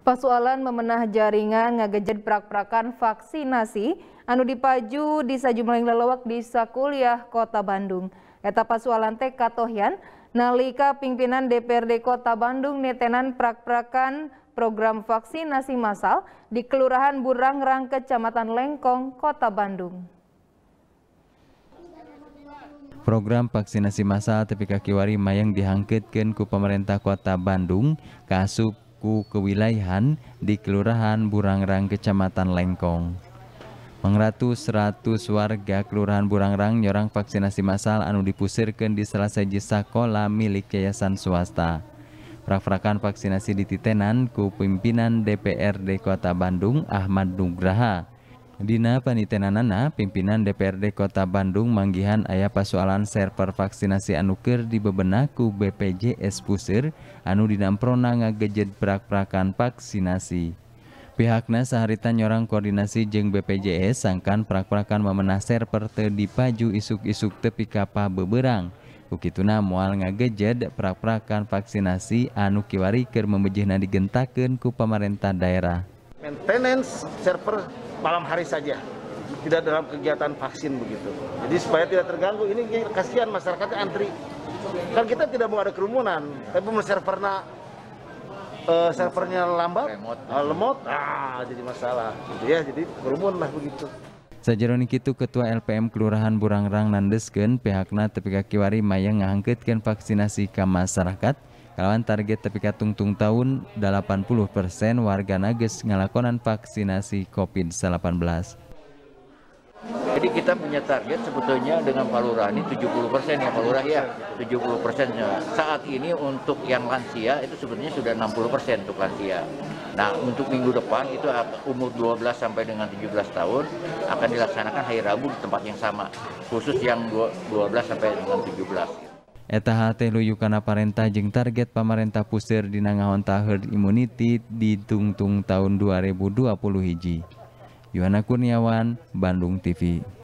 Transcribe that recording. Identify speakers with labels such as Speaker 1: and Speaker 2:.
Speaker 1: Pasualan memenah jaringan ngagejad prak-prakan vaksinasi anu dipaju di sajumlah lelawak di Sakuliah Kota Bandung. Eta pasualan teh katohian nalika pimpinan DPRD Kota Bandung netenan prak-prakan program vaksinasi massal di Kelurahan Burangrang, Kecamatan Lengkong, Kota Bandung.
Speaker 2: Program vaksinasi massal tepi kaki wari mayang dihangkitkan ku pemerintah Kota Bandung kasup suku kewilayahan di Kelurahan Burangrang, Kecamatan Lengkong. Mengratu 100 warga Kelurahan Burangrang nyorang vaksinasi massal anu dipusirkan di salah satu sekolah milik yayasan swasta. prak vaksinasi dititenan ku pimpinan DPRD Kota Bandung Ahmad Nugraha Dina Panitenanana, pimpinan DPRD Kota Bandung manggihan ayah pasualan server vaksinasi anuker di bebenaku BPJS Pusir anu dinamprona ngagejed prak-prakan vaksinasi. Pihaknya seharita nyorang koordinasi jeng BPJS sangkan prak-prakan memenah server terdipaju isuk-isuk tepi kapa beberang. Kukituna mual ngagejed prak-prakan vaksinasi anu kiwari ker membejihna digentakin ku pemerintah daerah.
Speaker 3: Maintenance server malam hari saja tidak dalam kegiatan vaksin begitu jadi supaya tidak terganggu ini ya, kasihan masyarakatnya antri kan kita tidak mau ada kerumunan tapi servernya uh, eh, servernya lambat lemot, uh, eh, lemot ah jadi masalah gitu ya jadi kerumun lah begitu
Speaker 2: Sajaroni itu Ketua LPM Kelurahan Burangrang Nandesken pihakna tepi kakiwari mayang mengangkatkan vaksinasi ke masyarakat Kalawan target tapi tung-tung tahun 80% warga Nages ngalakonan vaksinasi COVID-19.
Speaker 4: Jadi kita punya target sebetulnya dengan Palura ini 70 persen ya Palura ya 70 persen saat ini untuk yang lansia itu sebetulnya sudah 60 persen untuk lansia. Nah untuk minggu depan itu umur 12 sampai dengan 17 tahun akan dilaksanakan hari Rabu di tempat yang sama khusus yang 12 sampai dengan 17
Speaker 2: eta luyu kana parentah jeung target pamarentah pusir di dinangahonta herd immunity ditungtung tahun 2020 hiji Yohana Kurniawan Bandung TV